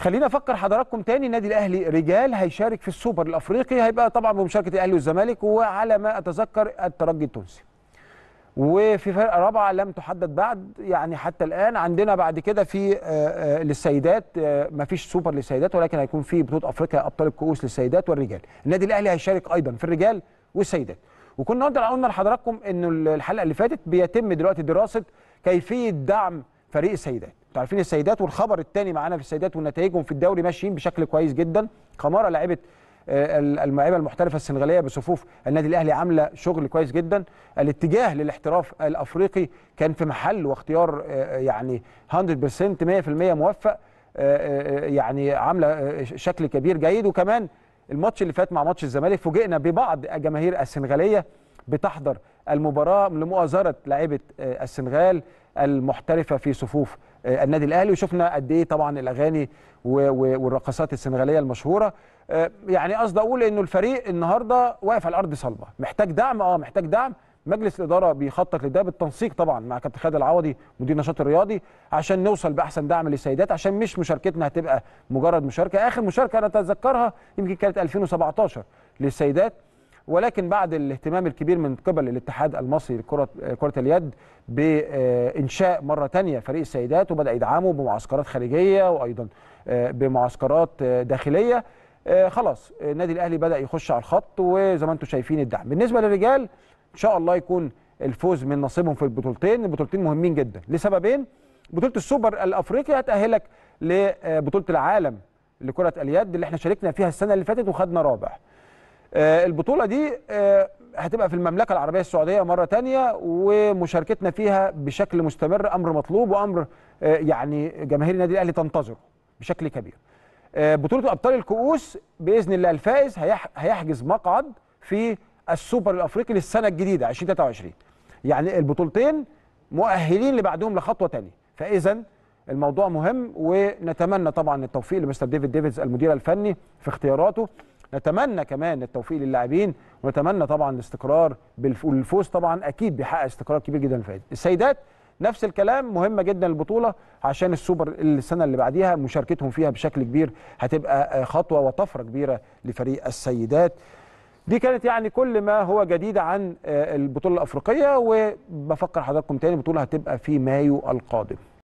خلينا افكر حضراتكم تاني النادي الاهلي رجال هيشارك في السوبر الافريقي هيبقى طبعا بمشاركه الاهلي والزمالك وعلى ما اتذكر الترجي التونسي وفي فرقه رابعه لم تحدد بعد يعني حتى الان عندنا بعد كده في آه، آه، للسيدات آه، ما فيش سوبر للسيدات ولكن هيكون في بطوله افريقيا ابطال الكؤوس للسيدات والرجال النادي الاهلي هيشارك ايضا في الرجال والسيدات وكنا قلنا لحضراتكم ان الحلقه اللي فاتت بيتم دلوقتي دراسه كيفيه دعم فريق السيدات انتوا عارفين السيدات والخبر الثاني معانا في السيدات ونتائجهم في الدوري ماشيين بشكل كويس جدا قماره لعبت آه، اللاعيبه المحترفه السنغاليه بصفوف النادي الاهلي عامله شغل كويس جدا الاتجاه للاحتراف الافريقي كان في محل واختيار آه، آه، يعني 100% 100% موفق يعني عامله شكل كبير جيد وكمان الماتش اللي فات مع ماتش الزمالك فوجئنا ببعض الجماهير السنغاليه بتحضر المباراه لمؤازره لاعيبه آه، السنغال المحترفه في صفوف آه، النادي الاهلي وشفنا قد ايه طبعا الاغاني والرقصات السنغاليه المشهوره آه، يعني قصدي اقول انه الفريق النهارده واقف على الارض صلبه محتاج دعم اه محتاج دعم مجلس الاداره بيخطط لده بالتنسيق طبعا مع كابتن خالد العوضي مدير النشاط الرياضي عشان نوصل باحسن دعم للسيدات عشان مش مشاركتنا هتبقى مجرد مشاركه اخر مشاركه انا اتذكرها يمكن كانت 2017 للسيدات ولكن بعد الاهتمام الكبير من قبل الاتحاد المصري لكرة كرة اليد بإنشاء مرة ثانيه فريق السيدات وبدأ يدعمه بمعسكرات خارجية وأيضا آه، بمعسكرات داخلية آه، خلاص النادي الأهلي بدأ يخش على الخط وزي ما انتم شايفين الدعم بالنسبة للرجال إن شاء الله يكون الفوز من نصيبهم في البطولتين البطولتين مهمين جدا لسببين بطولة السوبر الأفريقي هتأهلك لبطولة آه، العالم لكرة اليد اللي احنا شاركنا فيها السنة اللي فاتت وخدنا رابع آه، البطوله دي آه، هتبقى في المملكه العربيه السعوديه مره تانية ومشاركتنا فيها بشكل مستمر امر مطلوب وامر آه، يعني جماهير النادي الاهلي تنتظره بشكل كبير بطوله ابطال الكؤوس باذن الله الفائز هيحجز مقعد في السوبر الافريقي للسنه الجديده 2023 يعني البطولتين مؤهلين لبعدهم لخطوه تانية فاذا الموضوع مهم ونتمنى طبعا التوفيق لمستر ديفيد ديفيدز المدير الفني في اختياراته نتمنى كمان التوفيق للاعبين ونتمنى طبعا الاستقرار والفوز طبعا اكيد بيحقق استقرار كبير جدا للفريق السيدات نفس الكلام مهمه جدا البطوله عشان السوبر السنه اللي بعديها مشاركتهم فيها بشكل كبير هتبقى خطوه وطفره كبيره لفريق السيدات دي كانت يعني كل ما هو جديد عن آه، البطوله الافريقيه وبفكر حضراتكم تاني البطوله هتبقى في مايو القادم